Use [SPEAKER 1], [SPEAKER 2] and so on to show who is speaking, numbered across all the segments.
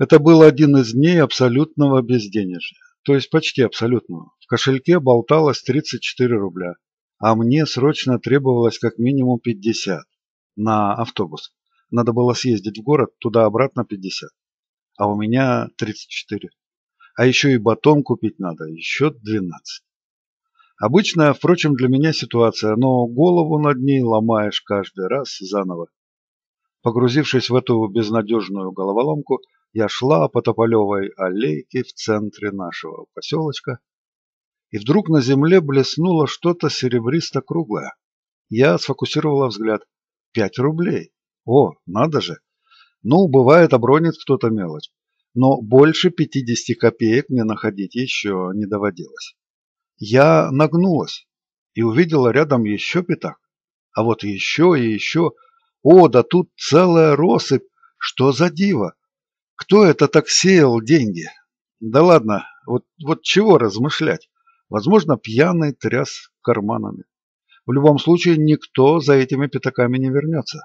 [SPEAKER 1] Это был один из дней абсолютного безденежья, то есть почти абсолютного. В кошельке болталось 34 рубля, а мне срочно требовалось как минимум 50 на автобус. Надо было съездить в город, туда-обратно 50, а у меня 34. А еще и батон купить надо, еще 12. Обычная, впрочем, для меня ситуация, но голову над ней ломаешь каждый раз заново. Погрузившись в эту безнадежную головоломку, я шла по тополевой аллейке в центре нашего поселочка, и вдруг на земле блеснуло что-то серебристо-круглое. Я сфокусировала взгляд. Пять рублей. О, надо же. Ну, бывает, обронит кто-то мелочь. Но больше пятидесяти копеек мне находить еще не доводилось. Я нагнулась и увидела рядом еще пятак. А вот еще и еще. О, да тут целая россыпь. Что за диво? Кто это так сеял деньги? Да ладно, вот, вот чего размышлять? Возможно, пьяный тряс карманами. В любом случае, никто за этими пятаками не вернется.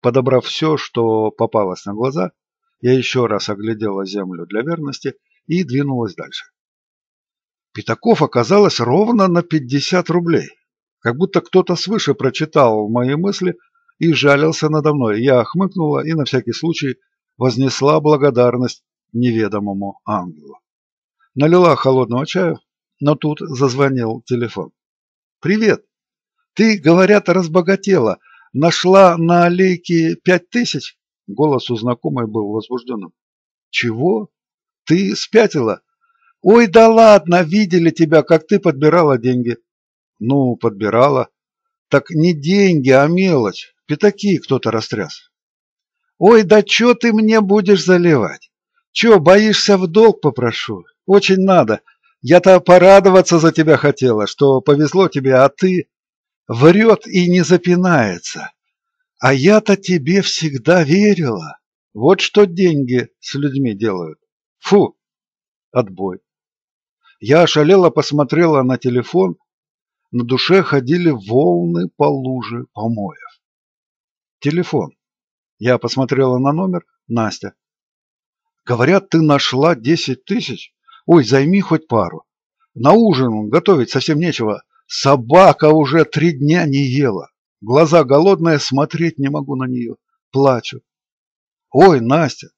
[SPEAKER 1] Подобрав все, что попалось на глаза, я еще раз оглядела землю для верности и двинулась дальше. Пятаков оказалось ровно на 50 рублей. Как будто кто-то свыше прочитал мои мысли и жалился надо мной. Я хмыкнула и на всякий случай вознесла благодарность неведомому ангелу. Налила холодного чаю, но тут зазвонил телефон. «Привет! Ты, говорят, разбогатела. Нашла на аллейке пять тысяч?» Голос у знакомой был возбужденным. «Чего? Ты спятила? Ой, да ладно, видели тебя, как ты подбирала деньги». «Ну, подбирала. Так не деньги, а мелочь. Пятаки кто-то растряс». «Ой, да чё ты мне будешь заливать? Чё, боишься в долг попрошу? Очень надо. Я-то порадоваться за тебя хотела, что повезло тебе, а ты...» Врет и не запинается. А я-то тебе всегда верила. Вот что деньги с людьми делают. Фу! Отбой. Я ошалела посмотрела на телефон. На душе ходили волны по луже помоев. Телефон. Я посмотрела на номер. Настя. Говорят, ты нашла 10 тысяч. Ой, займи хоть пару. На ужин готовить совсем нечего. Собака уже три дня не ела. Глаза голодные, смотреть не могу на нее. Плачу. Ой, Настя,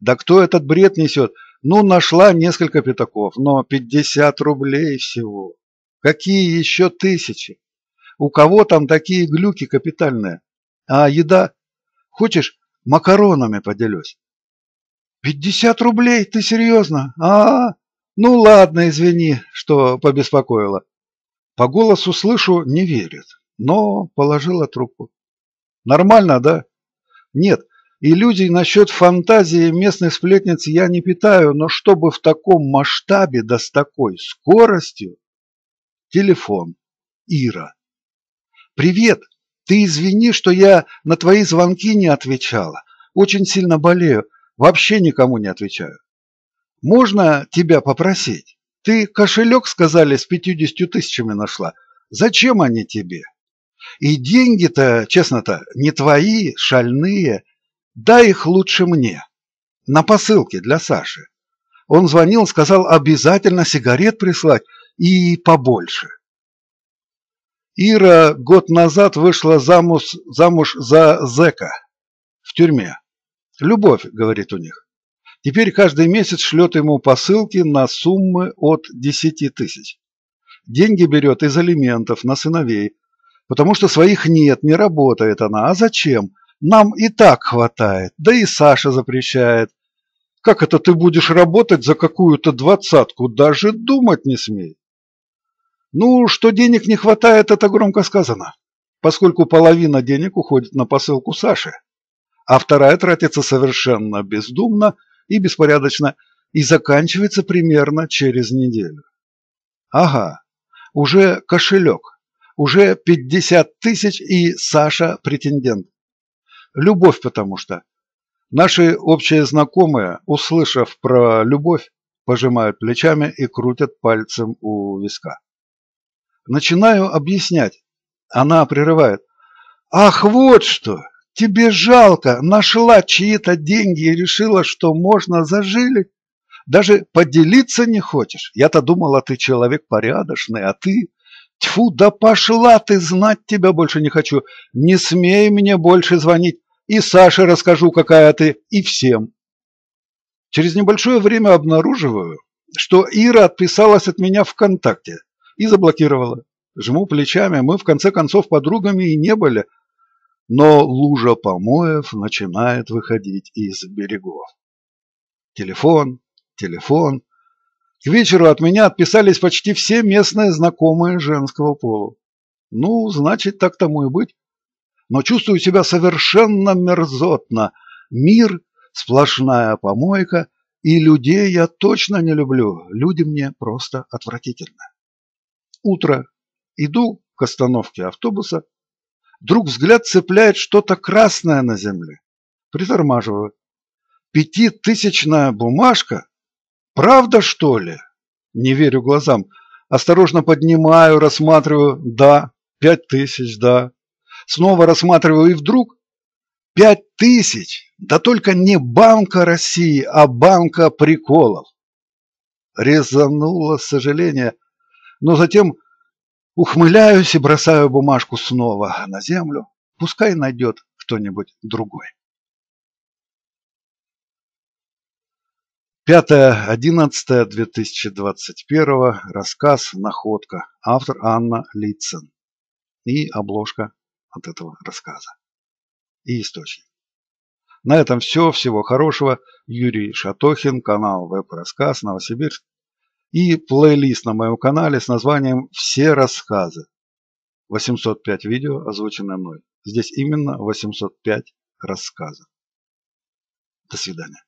[SPEAKER 1] да кто этот бред несет? Ну, нашла несколько пятаков, но 50 рублей всего. Какие еще тысячи? У кого там такие глюки капитальные? А еда Хочешь, макаронами поделюсь? Пятьдесят рублей? Ты серьезно? А, -а, а Ну ладно, извини, что побеспокоила. По голосу слышу, не верит, но положила трубку. Нормально, да? Нет, иллюзий насчет фантазии местных сплетниц я не питаю, но чтобы в таком масштабе, да с такой скоростью... Телефон. Ира. «Привет!» Ты извини, что я на твои звонки не отвечала. Очень сильно болею, вообще никому не отвечаю. Можно тебя попросить? Ты кошелек, сказали, с 50 тысячами нашла. Зачем они тебе? И деньги-то, честно-то, не твои, шальные. Дай их лучше мне. На посылке для Саши. Он звонил, сказал обязательно сигарет прислать и побольше. Ира год назад вышла замуж, замуж за зэка в тюрьме. «Любовь», – говорит у них. Теперь каждый месяц шлет ему посылки на суммы от 10 тысяч. Деньги берет из алиментов на сыновей, потому что своих нет, не работает она. А зачем? Нам и так хватает, да и Саша запрещает. Как это ты будешь работать за какую-то двадцатку? Даже думать не смей. Ну, что денег не хватает, это громко сказано, поскольку половина денег уходит на посылку Саши, а вторая тратится совершенно бездумно и беспорядочно и заканчивается примерно через неделю. Ага, уже кошелек, уже 50 тысяч и Саша претендент. Любовь потому что. Наши общие знакомые, услышав про любовь, пожимают плечами и крутят пальцем у виска. Начинаю объяснять. Она прерывает. «Ах, вот что! Тебе жалко! Нашла чьи-то деньги и решила, что можно зажили? Даже поделиться не хочешь? Я-то думала, ты человек порядочный, а ты...» Тьфу, да пошла ты, знать тебя больше не хочу. Не смей мне больше звонить. И Саше расскажу, какая ты, и всем. Через небольшое время обнаруживаю, что Ира отписалась от меня ВКонтакте и заблокировала. Жму плечами, мы в конце концов подругами и не были. Но лужа помоев начинает выходить из берегов. Телефон, телефон. К вечеру от меня отписались почти все местные знакомые женского пола. Ну, значит, так тому и быть. Но чувствую себя совершенно мерзотно. Мир – сплошная помойка, и людей я точно не люблю. Люди мне просто отвратительны утро. Иду к остановке автобуса. Вдруг взгляд цепляет что-то красное на земле. Притормаживаю. Пятитысячная бумажка? Правда, что ли? Не верю глазам. Осторожно поднимаю, рассматриваю. Да, пять тысяч, да. Снова рассматриваю и вдруг пять тысяч. Да только не банка России, а банка приколов. Резануло сожаление – но затем ухмыляюсь и бросаю бумажку снова на землю. Пускай найдет кто-нибудь другой. 5.11.2021. Рассказ «Находка». Автор Анна Литцен. И обложка от этого рассказа. И источник. На этом все. Всего хорошего. Юрий Шатохин, канал Веб-рассказ, Новосибирск, и плейлист на моем канале с названием «Все рассказы». 805 видео, озвученное мной. Здесь именно 805 рассказов. До свидания.